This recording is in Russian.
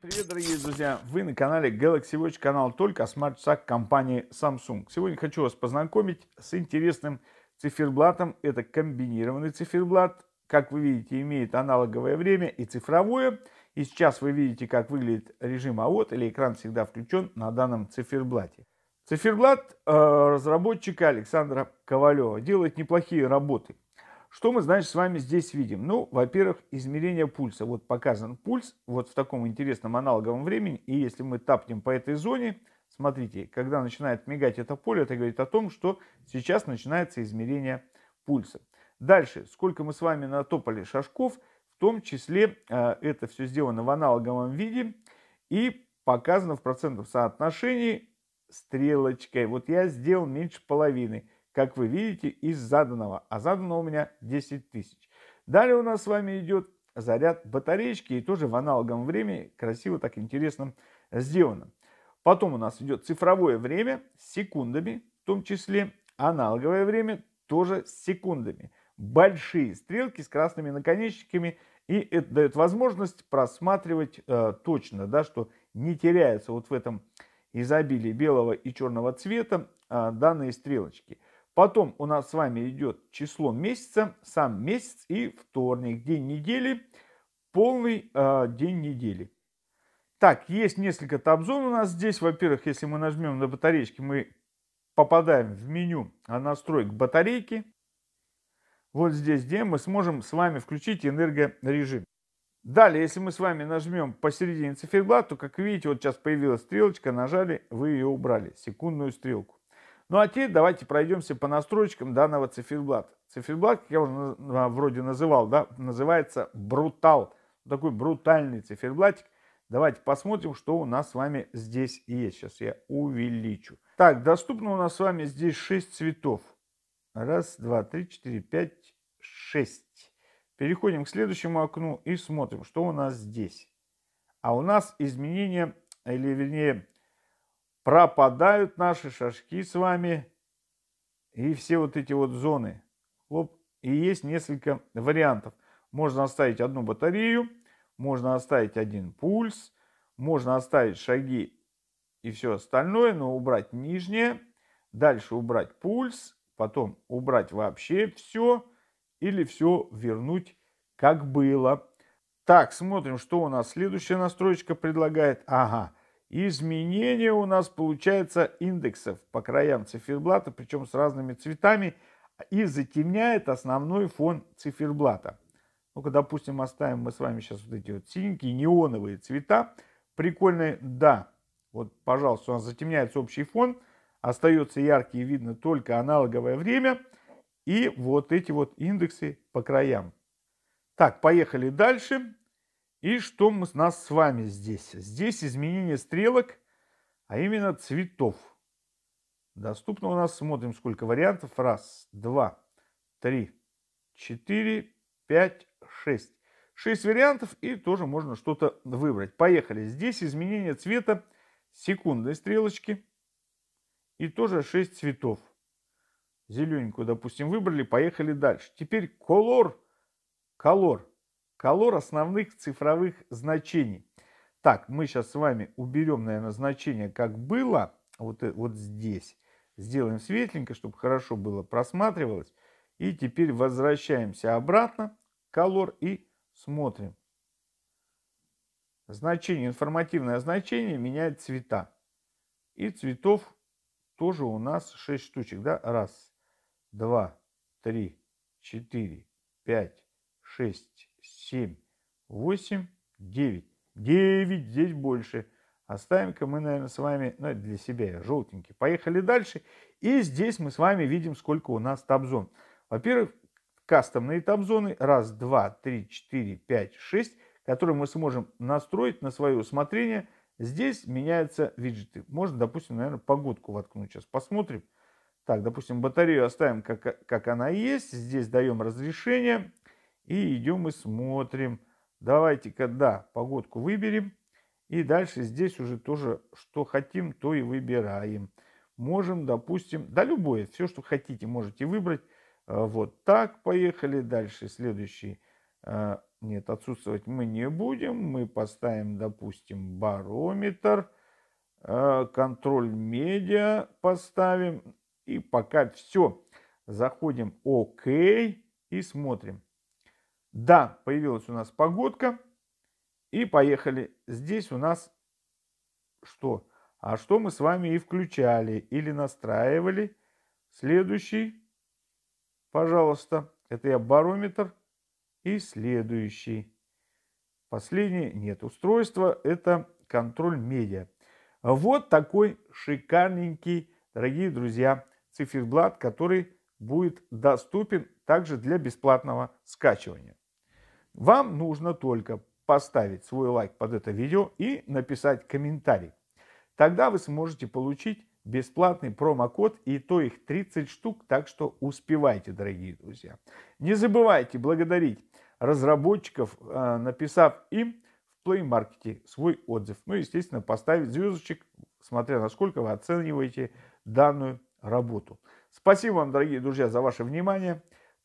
Всем привет, дорогие друзья! Вы на канале Galaxy Watch, канал только о смарт-часах компании Samsung. Сегодня хочу вас познакомить с интересным циферблатом. Это комбинированный циферблат. Как вы видите, имеет аналоговое время и цифровое. И сейчас вы видите, как выглядит режим АОТ или экран всегда включен на данном циферблате. Циферблат э, разработчика Александра Ковалева делает неплохие работы. Что мы, значит, с вами здесь видим? Ну, во-первых, измерение пульса. Вот показан пульс, вот в таком интересном аналоговом времени. И если мы тапнем по этой зоне, смотрите, когда начинает мигать это поле, это говорит о том, что сейчас начинается измерение пульса. Дальше, сколько мы с вами натопали шажков, в том числе э, это все сделано в аналоговом виде и показано в процентном соотношении стрелочкой. Вот я сделал меньше половины как вы видите, из заданного. А задано у меня 10 тысяч. Далее у нас с вами идет заряд батареечки. И тоже в аналоговом времени красиво, так интересно сделано. Потом у нас идет цифровое время с секундами, в том числе аналоговое время тоже с секундами. Большие стрелки с красными наконечниками. И это дает возможность просматривать э, точно, да, что не теряется вот в этом изобилии белого и черного цвета э, данные стрелочки. Потом у нас с вами идет число месяца, сам месяц и вторник, день недели, полный э, день недели. Так, есть несколько табзон у нас здесь. Во-первых, если мы нажмем на батареечки, мы попадаем в меню а, настроек батарейки. Вот здесь, где мы сможем с вами включить энергорежим. Далее, если мы с вами нажмем посередине циферблата, то, как видите, вот сейчас появилась стрелочка, нажали, вы ее убрали, секундную стрелку. Ну а теперь давайте пройдемся по настройкам данного циферблата. Циферблат, как я уже вроде называл, да, называется брутал. Такой брутальный циферблатик. Давайте посмотрим, что у нас с вами здесь есть. Сейчас я увеличу. Так, доступно у нас с вами здесь 6 цветов. Раз, два, три, четыре, пять, шесть. Переходим к следующему окну и смотрим, что у нас здесь. А у нас изменение, или вернее пропадают наши шашки с вами и все вот эти вот зоны. Хлоп. И есть несколько вариантов. Можно оставить одну батарею, можно оставить один пульс, можно оставить шаги и все остальное, но убрать нижнее, дальше убрать пульс, потом убрать вообще все или все вернуть как было. Так, смотрим, что у нас следующая настройка предлагает. Ага, изменение у нас получается индексов по краям циферблата, причем с разными цветами, и затемняет основной фон циферблата. Ну-ка, допустим, оставим мы с вами сейчас вот эти вот синенькие неоновые цвета. Прикольные, да. Вот, пожалуйста, у нас затемняется общий фон, остается яркий, видно только аналоговое время и вот эти вот индексы по краям. Так, поехали дальше. И что мы с нас с вами здесь? Здесь изменение стрелок, а именно цветов. Доступно у нас, смотрим, сколько вариантов. Раз, два, три, четыре, пять, шесть. Шесть вариантов и тоже можно что-то выбрать. Поехали. Здесь изменение цвета секундной стрелочки. И тоже шесть цветов. Зелененькую, допустим, выбрали. Поехали дальше. Теперь color. Color колор основных цифровых значений. Так, мы сейчас с вами уберем, наверное, значение, как было, вот, э, вот здесь. Сделаем светленько, чтобы хорошо было просматривалось. И теперь возвращаемся обратно, колор, и смотрим. Значение, информативное значение меняет цвета. И цветов тоже у нас 6 штучек, да? Раз, два, три, четыре, пять, шесть, семь, восемь, девять. Девять здесь больше. Оставим-ка мы, наверное, с вами, ну, для себя я желтенький. Поехали дальше. И здесь мы с вами видим, сколько у нас табзон. Во-первых, кастомные табзоны. Раз, два, три, четыре, пять, шесть, которые мы сможем настроить на свое усмотрение. Здесь меняются виджеты. Можно, допустим, наверное, погодку воткнуть. Сейчас посмотрим. Так, допустим, батарею оставим как, как она есть. Здесь даем разрешение. И идем и смотрим. Давайте-ка, да, погодку выберем. И дальше здесь уже тоже, что хотим, то и выбираем. Можем, допустим, да любое, все, что хотите, можете выбрать. А, вот так, поехали дальше. Следующий. А, нет, отсутствовать мы не будем. Мы поставим, допустим, барометр. А, контроль медиа поставим. И пока все. Заходим ОК и смотрим. Да, появилась у нас погодка. И поехали. Здесь у нас что? А что мы с вами и включали или настраивали? Следующий, пожалуйста. Это я барометр. И следующий. Последний нет. Устройство это контроль медиа. Вот такой шикарненький, дорогие друзья, циферблат, который будет доступен также для бесплатного скачивания. Вам нужно только поставить свой лайк под это видео и написать комментарий. Тогда вы сможете получить бесплатный промокод, и то их 30 штук, так что успевайте, дорогие друзья. Не забывайте благодарить разработчиков, э, написав им в Play Market свой отзыв. Ну, естественно, поставить звездочек, смотря насколько вы оцениваете данную работу. Спасибо вам, дорогие друзья, за ваше внимание.